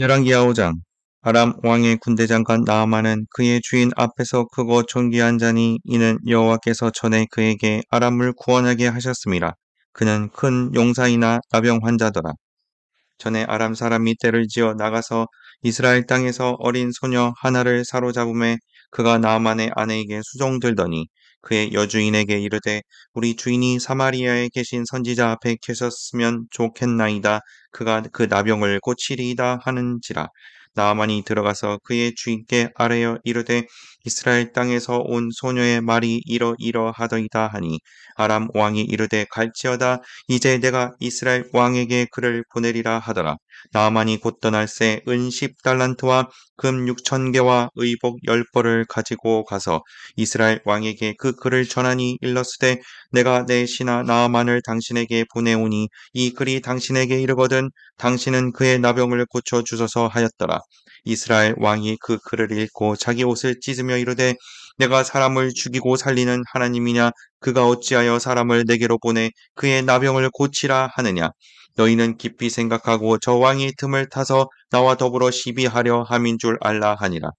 열왕기하오장 아람 왕의 군대장관 나아만은 그의 주인 앞에서 크고 존귀한 자니 이는 여호와께서 전에 그에게 아람을 구원하게 하셨습니다. 그는 큰 용사이나 나병 환자더라. 전에 아람 사람이 때를 지어 나가서 이스라엘 땅에서 어린 소녀 하나를 사로잡음에 그가 나만의 아 아내에게 수종들더니 그의 여주인에게 이르되 우리 주인이 사마리아에 계신 선지자 앞에 계셨으면 좋겠나이다. 그가 그 나병을 고치리이다 하는지라. 나만이 들어가서 그의 주인께 아뢰어 이르되 이스라엘 땅에서 온 소녀의 말이 이러이러하더이다 하니 아람 왕이 이르되 갈지어다 이제 내가 이스라엘 왕에게 그를 보내리라 하더라 나만이 곧 떠날새 은십 달란트와 금육천 개와 의복 열벌을 가지고 가서 이스라엘 왕에게 그 글을 전하니 일렀으되 내가 내 신하 나만을 당신에게 보내오니 이 글이 당신에게 이르거든 당신은 그의 나병을 고쳐 주소서 하였더라 이스라엘 왕이 그 글을 읽고 자기 옷을 찢으며 이르되 내가 사람을 죽이고 살리는 하나님이냐 그가 어찌하여 사람을 내게로 보내 그의 나병을 고치라 하느냐 너희는 깊이 생각하고 저 왕이 틈을 타서 나와 더불어 시비하려 함인 줄 알라 하니라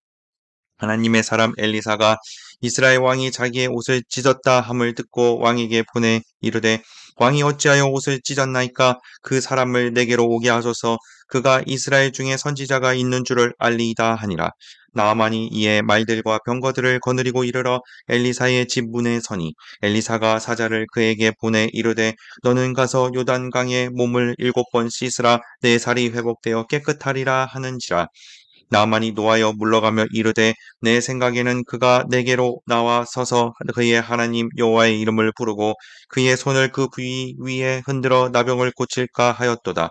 하나님의 사람 엘리사가 이스라엘 왕이 자기의 옷을 찢었다 함을 듣고 왕에게 보내 이르되 왕이 어찌하여 옷을 찢었나이까 그 사람을 내게로 오게 하소서 그가 이스라엘 중에 선지자가 있는 줄을 알리이다 하니라 나만이 이에 말들과 병거들을 거느리고 이르러 엘리사의 집 문에 서니 엘리사가 사자를 그에게 보내 이르되 너는 가서 요단강에 몸을 일곱 번 씻으라 내 살이 회복되어 깨끗하리라 하는지라 나만이 노하여 물러가며 이르되 내 생각에는 그가 내게로 나와 서서 그의 하나님 여호와의 이름을 부르고 그의 손을 그 부위 위에 흔들어 나병을 고칠까 하였도다.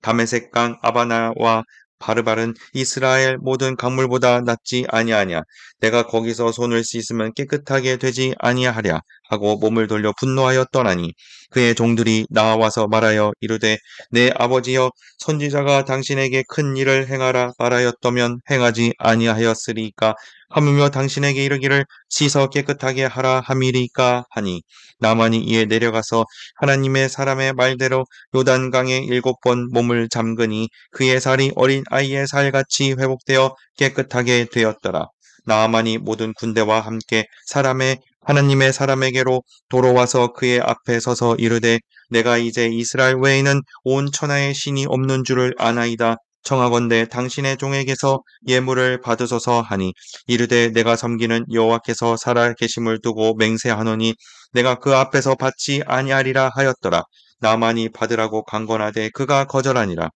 담메색강 아바나와 바르바른 이스라엘 모든 강물보다 낫지 아니하냐 내가 거기서 손을 씻으면 깨끗하게 되지 아니하랴 하고 몸을 돌려 분노하여 떠나니 그의 종들이 나와서 말하여 이르되 내 아버지여 선지자가 당신에게 큰 일을 행하라 말하였더면 행하지 아니하였으리까 하물며 당신에게 이르기를 씻어 깨끗하게 하라 함이리까 하니 나만이 이에 내려가서 하나님의 사람의 말대로 요단강에 일곱 번 몸을 잠그니 그의 살이 어린 아이의 살같이 회복되어 깨끗하게 되었더라. 나만이 모든 군대와 함께 사람의 하나님의 사람에게로 돌아와서 그의 앞에 서서 이르되 내가 이제 이스라엘 외에는 온 천하의 신이 없는 줄을 아나이다 청하건대 당신의 종에게서 예물을 받으소서 하니 이르되 내가 섬기는 여호와께서 살아 계심을 두고 맹세하노니 내가 그 앞에서 받지 아니하리라 하였더라 나만이 받으라고 강건하되 그가 거절하니라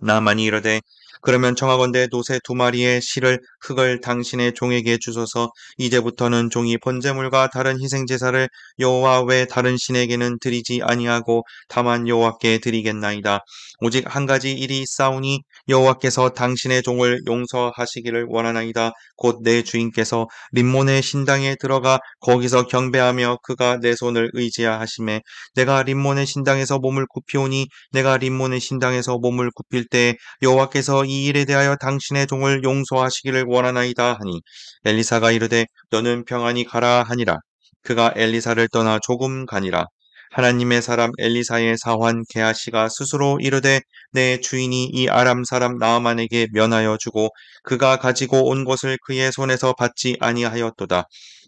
나만이 이르되 그러면 청하건대 노새 두 마리의 실을 흙을 당신의 종에게 주소서 이제부터는 종이 번제물과 다른 희생제사를 여호와 외 다른 신에게는 드리지 아니하고 다만 여호와께 드리겠나이다. 오직 한 가지 일이 싸우니 여호와께서 당신의 종을 용서하시기를 원하나이다. 곧 내 주인께서 림몬의 신당에 들어가 거기서 경배하며 그가 내 손을 의지하심에 내가 림몬의 신당에서 몸을 굽히오니 내가 림몬의 신당에서 몸을 굽힐 때 여호와께서 이 일에 대하여 당신의 종을 용서하시기를 원하나이다 하니 엘리사가 이르되 너는 평안히 가라 하니라 그가 엘리사를 떠나 조금 가니라 하나님의 사람 엘리사의 사환 게하시가 스스로 이르되 내 주인이 이 아람 사람 나만에게 면하여 주고 그가 가지고 온 것을 그의 손에서 받지 아니하였도다.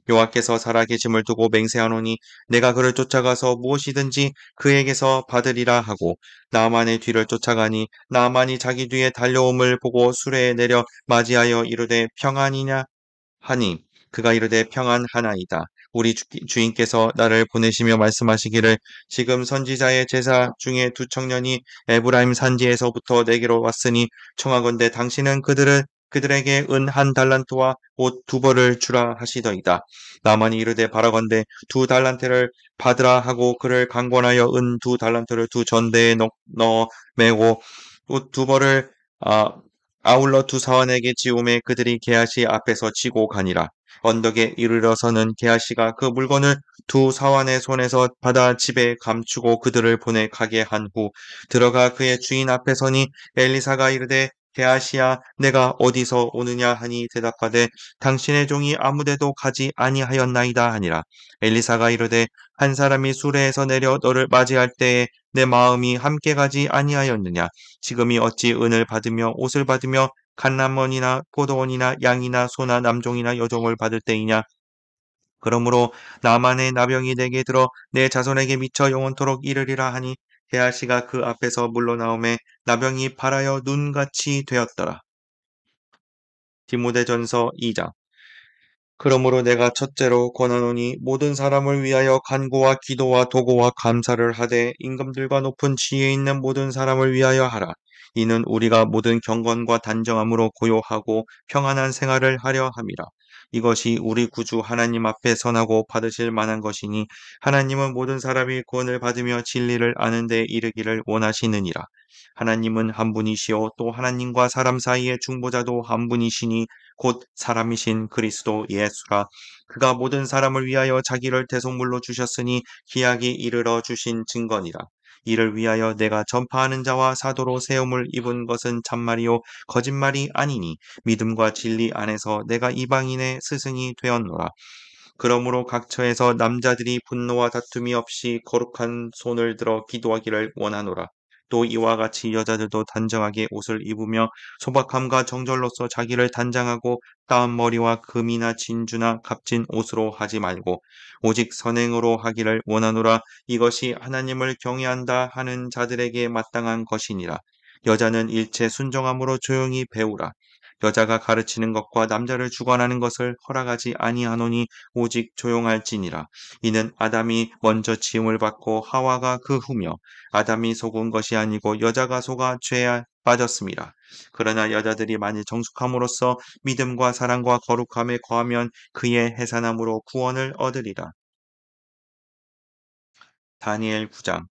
여호와께서 살아계심을 두고 맹세하노니 내가 그를 쫓아가서 무엇이든지 그에게서 받으리라 하고 나만의 뒤를 쫓아가니 나만이 자기 뒤에 달려옴을 보고 수레에 내려 맞이하여 이르되 평안이냐 하니 그가 이르되 평안하나이다. 우리 주, 인께서 나를 보내시며 말씀하시기를 지금 선지자의 제사 중에 두 청년이 에브라임 산지에서부터 내게로 왔으니 청하건대 당신은 그들을 그들에게 은 한 달란트와 옷 두 벌을 주라 하시더이다. 나만이 이르되 바라건대 두 달란트를 받으라 하고 그를 강권하여 은 두 달란트를 두 전대에 넣어 메고 옷 두 벌을 아, 아울러 두 사원에게 지움에 그들이 개아시 앞에서 치고 가니라. 언덕에 이르러서는 개아시가그 물건을 두 사환의 손에서 받아 집에 감추고 그들을 보내 가게 한 후 들어가 그의 주인 앞에 서니 엘리사가 이르되 대하시야 내가 어디서 오느냐 하니 대답하되 당신의 종이 아무데도 가지 아니하였나이다 하니라 엘리사가 이르되 한 사람이 수레에서 내려 너를 맞이할 때에 내 마음이 함께 가지 아니하였느냐 지금이 어찌 은을 받으며 옷을 받으며 갓남원이나 포도원이나 양이나 소나 남종이나 여종을 받을 때이냐 그러므로 나만의 나병이 내게 들어 내 자손에게 미쳐 영원토록 이르리라 하니 개아씨가 그 앞에서 물러나오매 나병이 바라여 눈같이 되었더라. 디모대전서 2장 그러므로 내가 첫째로 권하노니 모든 사람을 위하여 간구와 기도와 도고와 감사를 하되 임금들과 높은 지위에 있는 모든 사람을 위하여 하라. 이는 우리가 모든 경건과 단정함으로 고요하고 평안한 생활을 하려 함이라. 이것이 우리 구주 하나님 앞에 선하고 받으실 만한 것이니 하나님은 모든 사람이 구원을 받으며 진리를 아는 데 이르기를 원하시느니라. 하나님은 한분이시오또 하나님과 사람 사이의 중보자도 한 분이시니 곧 사람이신 그리스도 예수라. 그가 모든 사람을 위하여 자기를 대속물로 주셨으니 기약이 이르러 주신 증거니라. 이를 위하여 내가 전파하는 자와 사도로 세움을 입은 것은 참말이요 거짓말이 아니니 믿음과 진리 안에서 내가 이방인의 스승이 되었노라. 그러므로 각처에서 남자들이 분노와 다툼이 없이 거룩한 손을 들어 기도하기를 원하노라. 또 이와 같이 여자들도 단정하게 옷을 입으며 소박함과 정절로서 자기를 단장하고 따은 머리와 금이나 진주나 값진 옷으로 하지 말고 오직 선행으로 하기를 원하노라 이것이 하나님을 경외한다 하는 자들에게 마땅한 것이니라. 여자는 일체 순정함으로 조용히 배우라. 여자가 가르치는 것과 남자를 주관하는 것을 허락하지 아니하노니 오직 조용할지니라. 이는 아담이 먼저 지음을 받고 하와가 그 후며 아담이 속은 것이 아니고 여자가 속아 죄에 빠졌습니다. 그러나 여자들이 만일 정숙함으로써 믿음과 사랑과 거룩함에 거하면 그의 해산함으로 구원을 얻으리라. 다니엘 9장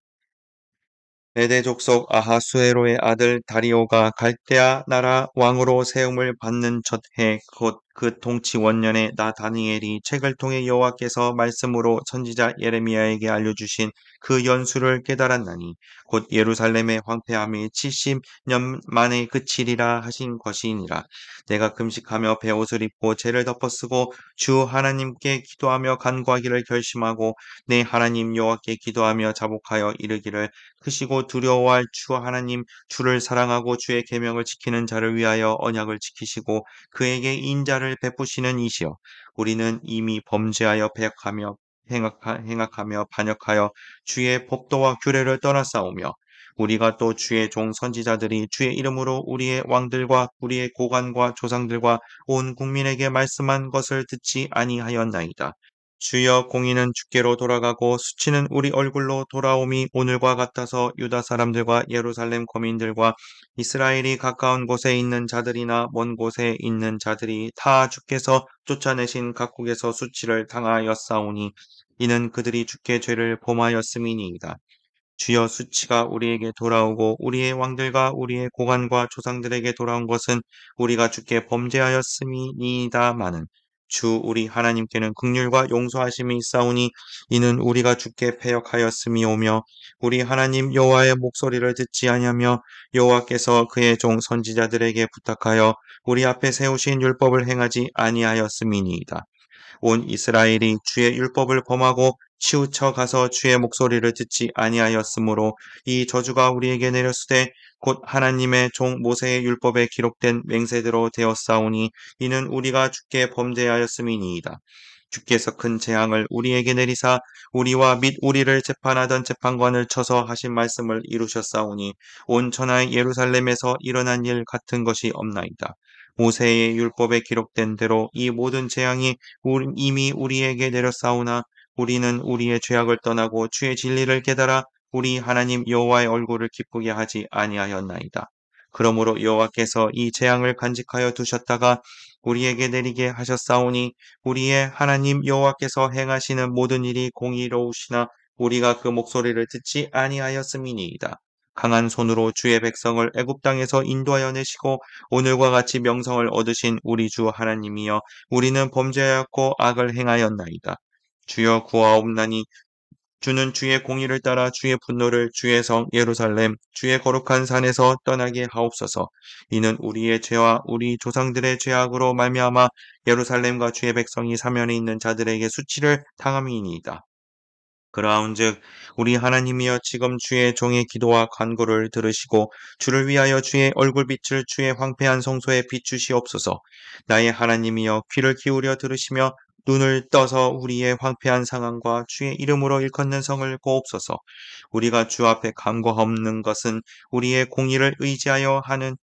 메대 족속 아하수에로의 아들 다리오가 갈대아 나라 왕으로 세움을 받는 첫 해 곧그 동치 원년에 나 다니엘이 책을 통해 여호와께서 말씀으로 선지자 예레미야에게 알려주신 그 연수를 깨달았나니 곧 예루살렘의 황폐함이 70년 만에 그칠이라 하신 것이니라 내가 금식하며 배옷을 입고 죄를 덮어쓰고 주 하나님께 기도하며 간구하기를 결심하고 내 하나님 여호와께 기도하며 자복하여 이르기를 크시고 두려워할 주 하나님 주를 사랑하고 주의 계명을 지키는 자를 위하여 언약을 지키시고 그에게 인자를 은사를 베푸시는 이시여 우리는 이미 범죄하여 배역하며 행악하며 반역하여 주의 법도와 규례를 떠나싸우며 우리가 또 주의 종 선지자들이 주의 이름으로 우리의 왕들과 우리의 고관과 조상들과 온 국민에게 말씀한 것을 듣지 아니하였나이다. 주여 공의는 주께로 돌아가고 수치는 우리 얼굴로 돌아옴이 오늘과 같아서 유다 사람들과 예루살렘 거민들과 이스라엘이 가까운 곳에 있는 자들이나 먼 곳에 있는 자들이 다 주께서 쫓아내신 각국에서 수치를 당하였사오니 이는 그들이 주께 죄를 범하였음이니이다. 주여 수치가 우리에게 돌아오고 우리의 왕들과 우리의 고관과 조상들에게 돌아온 것은 우리가 주께 범죄하였음이니이다마는 주 우리 하나님께는 극률과 용서하심이 있사오니 이는 우리가 주께 패역하였음이오며 우리 하나님 여호와의 목소리를 듣지 아니하며 여호와께서 그의 종 선지자들에게 부탁하여 우리 앞에 세우신 율법을 행하지 아니하였음이니이다. 온 이스라엘이 주의 율법을 범하고 치우쳐 가서 주의 목소리를 듣지 아니하였으므로 이 저주가 우리에게 내렸으되 곧 하나님의 종 모세의 율법에 기록된 맹세대로 되었사오니 이는 우리가 죽게 범죄하였음이니이다. 주께서 큰 재앙을 우리에게 내리사 우리와 및 우리를 재판하던 재판관을 쳐서 하신 말씀을 이루셨사오니 온 천하의 예루살렘에서 일어난 일 같은 것이 없나이다. 모세의 율법에 기록된 대로 이 모든 재앙이 이미 우리에게 내려싸우나 우리는 우리의 죄악을 떠나고 주의 진리를 깨달아 우리 하나님 여호와의 얼굴을 기쁘게 하지 아니하였나이다. 그러므로 여호와께서 이 재앙을 간직하여 두셨다가 우리에게 내리게 하셨사오니 우리의 하나님 여호와께서 행하시는 모든 일이 공의로우시나 우리가 그 목소리를 듣지 아니하였음이니이다. 강한 손으로 주의 백성을 애굽 땅에서 인도하여 내시고 오늘과 같이 명성을 얻으신 우리 주 하나님이여 우리는 범죄하였고 악을 행하였나이다. 주여 구하옵나니 주는 주의 공의를 따라 주의 분노를 주의 성 예루살렘 주의 거룩한 산에서 떠나게 하옵소서. 이는 우리의 죄와 우리 조상들의 죄악으로 말미암아 예루살렘과 주의 백성이 사면에 있는 자들에게 수치를 당함이니이다. 그러하온즉 우리 하나님이여 지금 주의 종의 기도와 간구를 들으시고 주를 위하여 주의 얼굴빛을 주의 황폐한 성소에 비추시옵소서. 나의 하나님이여 귀를 기울여 들으시며 눈을 떠서 우리의 황폐한 상황과 주의 이름으로 일컫는 성을 고옵소서. 우리가 주 앞에 감고 없는 것은 우리의 공의를 의지하여 하는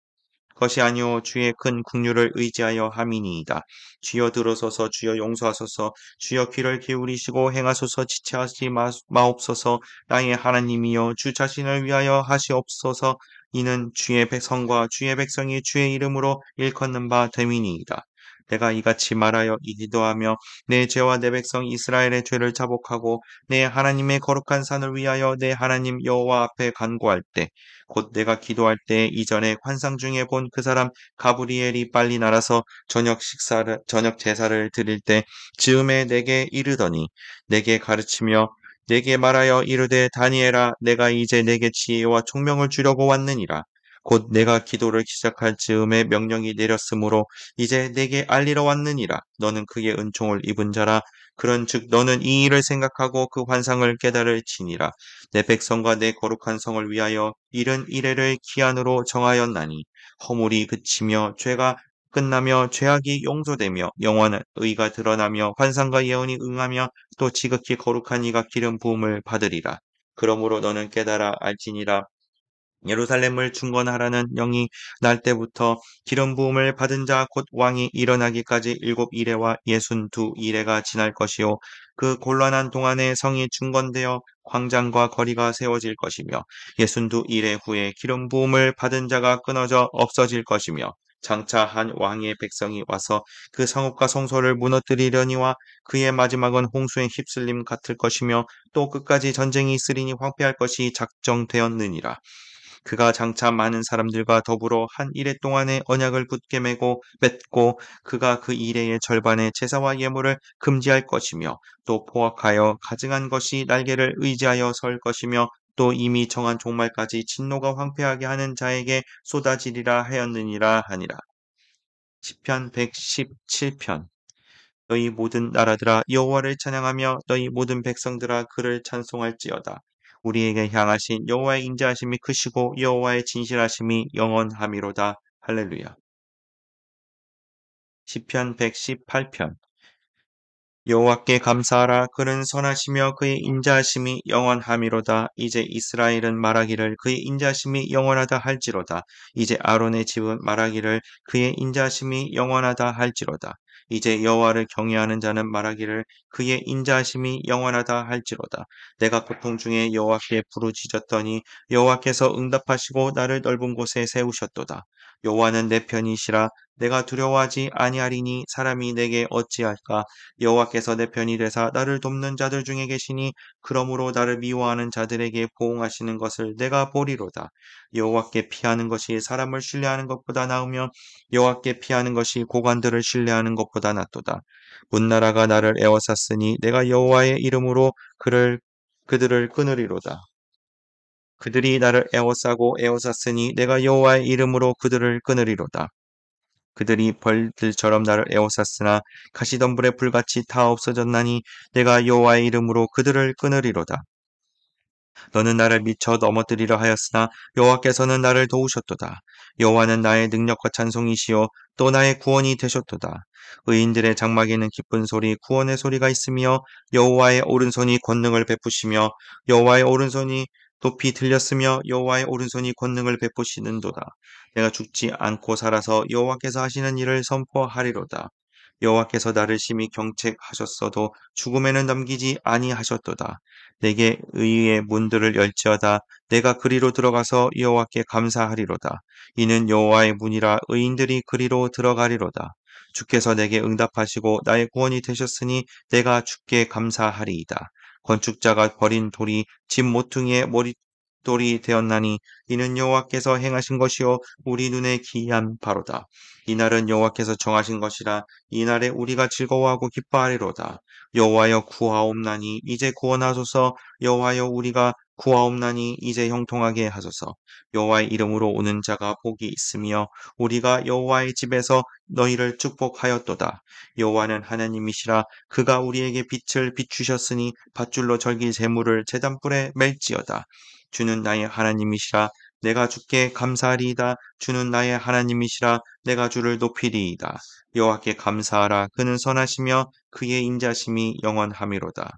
것이 아니오 주의 큰 국률을 의지하여 함이니이다. 주여 들어서서 주여 용서하소서 주여 귀를 기울이시고 행하소서 지체하지 마옵소서 나의 하나님이여 주 자신을 위하여 하시옵소서 이는 주의 백성과 주의 백성이 주의 이름으로 일컫는 바 됨이니이다. 내가 이같이 말하여 이기도하며 내 죄와 내 백성 이스라엘의 죄를 자복하고 내 하나님의 거룩한 산을 위하여 내 하나님 여호와 앞에 간구할 때 곧 내가 기도할 때 이전에 환상 중에 본 그 사람 가브리엘이 빨리 날아서 저녁 식사를 저녁 제사를 드릴 때 즈음에 내게 이르더니 내게 가르치며 내게 말하여 이르되 다니엘아 내가 이제 내게 지혜와 총명을 주려고 왔느니라 곧 내가 기도를 시작할 즈음에 명령이 내렸으므로 이제 내게 알리러 왔느니라. 너는 그의 은총을 입은 자라. 그런즉 너는 이 일을 생각하고 그 환상을 깨달을지니라. 내 백성과 내 거룩한 성을 위하여 이른 이래를 기한으로 정하였나니 허물이 그치며 죄가 끝나며 죄악이 용서되며 영원한 의가 드러나며 환상과 예언이 응하며 또 지극히 거룩한 이가 기름 부음을 받으리라. 그러므로 너는 깨달아 알지니라 예루살렘을 중건하라는 영이 날 때부터 기름 부음을 받은 자 곧 왕이 일어나기까지 일곱 이레와 예순 두 이레가 지날 것이요 그 곤란한 동안에 성이 중건되어 광장과 거리가 세워질 것이며 예순 두 이레 후에 기름 부음을 받은 자가 끊어져 없어질 것이며 장차 한 왕의 백성이 와서 그 성읍과 성소를 무너뜨리려니와 그의 마지막은 홍수에 휩쓸림 같을 것이며 또 끝까지 전쟁이 있으리니 황폐할 것이 작정되었느니라. 그가 장차 많은 사람들과 더불어 한 일해 동안의 언약을 굳게 매고 맺고 그가 그 일의 절반의 제사와 예물을 금지할 것이며 또 포악하여 가증한 것이 날개를 의지하여 설 것이며 또 이미 정한 종말까지 진노가 황폐하게 하는 자에게 쏟아지리라 하였느니라 하니라. 10편 117편 너희 모든 나라들아 여호와를 찬양하며 너희 모든 백성들아 그를 찬송할지어다. 우리에게 향하신 여호와의 인자하심이 크시고 여호와의 진실하심이 영원하미로다. 할렐루야. 시편 118편 여호와께 감사하라 그는 선하시며 그의 인자하심이 영원하미로다 이제 이스라엘은 말하기를 그의 인자하심이 영원하다 할지로다 이제 아론의 집은 말하기를 그의 인자하심이 영원하다 할지로다 이제 여호와를 경외하는 자는 말하기를 그의 인자하심이 영원하다 할지로다. 내가 고통 중에 여호와께 부르짖었더니 여호와께서 응답하시고 나를 넓은 곳에 세우셨도다. 여호와는 내 편이시라 내가 두려워하지 아니하리니 사람이 내게 어찌할까 여호와께서 내 편이 되사 나를 돕는 자들 중에 계시니 그러므로 나를 미워하는 자들에게 보응하시는 것을 내가 보리로다 여호와께 피하는 것이 사람을 신뢰하는 것보다 나으며 여호와께 피하는 것이 고관들을 신뢰하는 것보다 낫도다 문나라가 나를 애워쌌으니 내가 여호와의 이름으로 그를 그들을 끊으리로다 그들이 나를 애워싸고 애워쌌으니 내가 여호와의 이름으로 그들을 끊으리로다. 그들이 벌들처럼 나를 애워쌌으나 가시덤불에 불같이 다 없어졌나니 내가 여호와의 이름으로 그들을 끊으리로다. 너는 나를 미쳐 넘어뜨리려 하였으나 여호와께서는 나를 도우셨도다. 여호와는 나의 능력과 찬송이시요 또 나의 구원이 되셨도다. 의인들의 장막에는 기쁜 소리, 구원의 소리가 있으며 여호와의 오른손이 권능을 베푸시며 여호와의 오른손이 높이 들렸으며 여호와의 오른손이 권능을 베푸시는도다. 내가 죽지 않고 살아서 여호와께서 하시는 일을 선포하리로다. 여호와께서 나를 심히 경책하셨어도 죽음에는 넘기지 아니하셨도다. 내게 의의 의 문들을 열지어다. 내가 그리로 들어가서 여호와께 감사하리로다. 이는 여호와의 문이라 의인들이 그리로 들어가리로다. 주께서 내게 응답하시고 나의 구원이 되셨으니 내가 주께 감사하리이다. 건축자가 버린 돌이 집 모퉁이에 머릿돌이 되었나니 이는 여호와께서 행하신 것이요 우리 눈에 기이한 바로다. 이날은 여호와께서 정하신 것이라 이날에 우리가 즐거워하고 기뻐하리로다. 여호와여 구하옵나니 이제 구원하소서 여호와여 우리가 구하옵나니 이제 형통하게 하소서. 여호와의 이름으로 오는 자가 복이 있으며 우리가 여호와의 집에서 너희를 축복하였도다. 여호와는 하나님이시라 그가 우리에게 빛을 비추셨으니 밧줄로 절기 재물을 재단불에 멜지어다. 주는 나의 하나님이시라 내가 주께 감사하리이다. 주는 나의 하나님이시라 내가 주를 높이리이다. 여호와께 감사하라. 그는 선하시며 그의 인자심이 영원하미로다.